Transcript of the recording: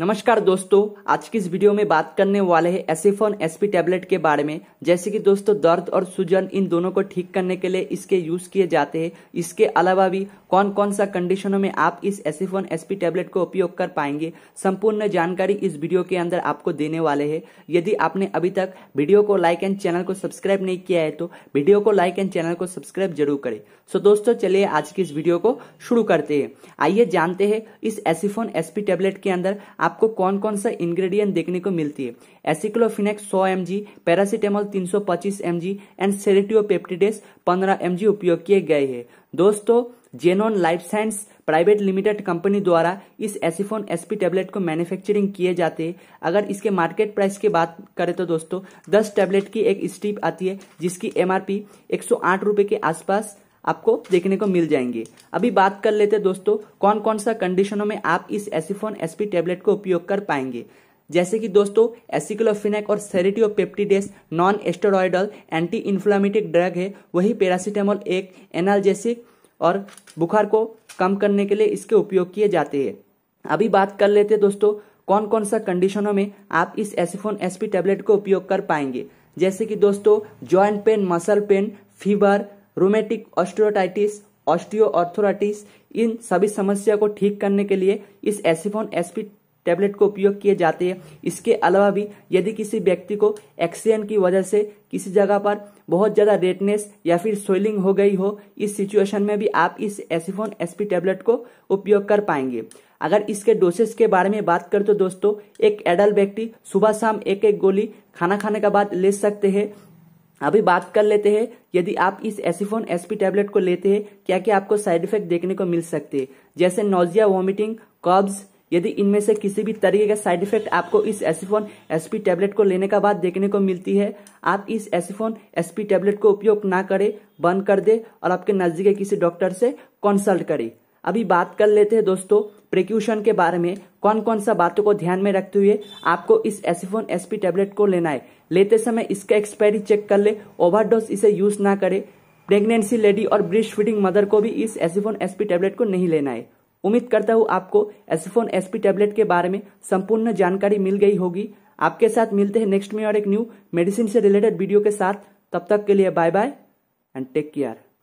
नमस्कार दोस्तों आज की इस वीडियो में बात करने वाले हैं एसीफोन एसपी टैबलेट के बारे में जैसे कि दोस्तों दर्द और सूजन इन दोनों को ठीक करने के लिए इसके यूज किए जाते हैं इसके अलावा भी कौन कौन सा कंडीशनों में आप इस एसिफोन एसपी टैबलेट को उपयोग कर पाएंगे संपूर्ण जानकारी इस वीडियो के अंदर आपको देने वाले है यदि आपने अभी तक वीडियो को लाइक एंड चैनल को सब्सक्राइब नहीं किया है तो वीडियो को लाइक एंड चैनल को सब्सक्राइब जरूर करे सो दोस्तों चलिए आज की इस वीडियो को शुरू करते हैं आइए जानते हैं इस एसिफोन एसपी टेबलेट के अंदर आपको कौन कौन सा इंग्रेडिएंट देखने को मिलती है aceclofenac 100 M G paracetamol 325 M G and serratiopeptidase 15 M G उपयोग किए गए हैं दोस्तों जेनोन life science private limited company द्वारा इस एसिफोन एसपी टैबलेट को मैन्युफैक्चरिंग किए जाते हैं अगर इसके मार्केट प्राइस की बात करें तो दोस्तों 10 टैबलेट की एक स्ट्रिप आती है जिसकी एमआरपी 108 रुपए के आसपास आपको देखने को मिल जाएंगे अभी बात कर लेते दोस्तों कौन कौन सा कंडीशनों में आप इस एसिफोन एसपी टेबलेट को उपयोग कर पाएंगे जैसे कि दोस्तों एसिक्लोफिनेक और peptidase non steroidal anti inflammatory drug है वही पैरासीटामोल एक एनाल्जेसिक और बुखार को कम करने के लिए इसके उपयोग किए जाते हैं अभी बात कर लेते दोस्तों कौन कौन सा कंडीशनों में आप इस एसिफोन एसपी टेबलेट को उपयोग कर पाएंगे जैसे कि दोस्तों joint pain muscle pain fever rheumatic osteoarthritis arthritis इन सभी समस्या को ठीक करने के लिए इस एसिफोन एसपी टैबलेट को उपयोग किए जाते हैं इसके अलावा भी यदि किसी व्यक्ति को एक्सीडेंट की वजह से किसी जगह पर बहुत ज़्यादा रेडनेस या फिर सोइलिंग हो गई हो इस सिचुएशन में भी आप इस एसिफोन एसपी टैबलेट को उपयोग कर पाएंगे अगर इसके डोसेस के बारे में बात करें तो दोस्तों एक एडल्ट व्यक्ति सुबह शाम एक एक गोली खाना खाने के बाद ले सकते हैं अभी बात कर लेते हैं यदि आप इस एसिफोन एसपी टैबलेट को लेते हैं क्या क्या आपको साइड इफेक्ट देखने को मिल सकते हैं जैसे नोजिया वॉमिटिंग कब्ज यदि इनमें से किसी भी तरीके का साइड इफेक्ट आपको इस एसिफोन एसपी टैबलेट को लेने के बाद देखने को मिलती है आप इस एसिफोन एसपी टैबलेट को उपयोग ना करें बंद कर दे और आपके नजदीक के किसी डॉक्टर से कंसल्ट करें अभी बात कर लेते हैं दोस्तों प्रिक्यूशन के बारे में कौन कौन सा बातों को ध्यान में रखते हुए आपको इस एसिफोन एसपी टैबलेट को लेना है लेते समय इसका एक्सपायरी चेक कर ले ओवरडोज इसे यूज ना करे प्रेगनेंसी लेडी और ब्रिस्ट फीडिंग मदर को भी इस एसिफोन एसपी टैबलेट को नहीं लेना है उम्मीद करता हूँ आपको एसिफोन एसपी टैबलेट के बारे में संपूर्ण जानकारी मिल गई होगी आपके साथ मिलते हैं नेक्स्ट में और एक न्यू मेडिसिन से रिलेटेड वीडियो के साथ तब तक के लिए bye bye and take care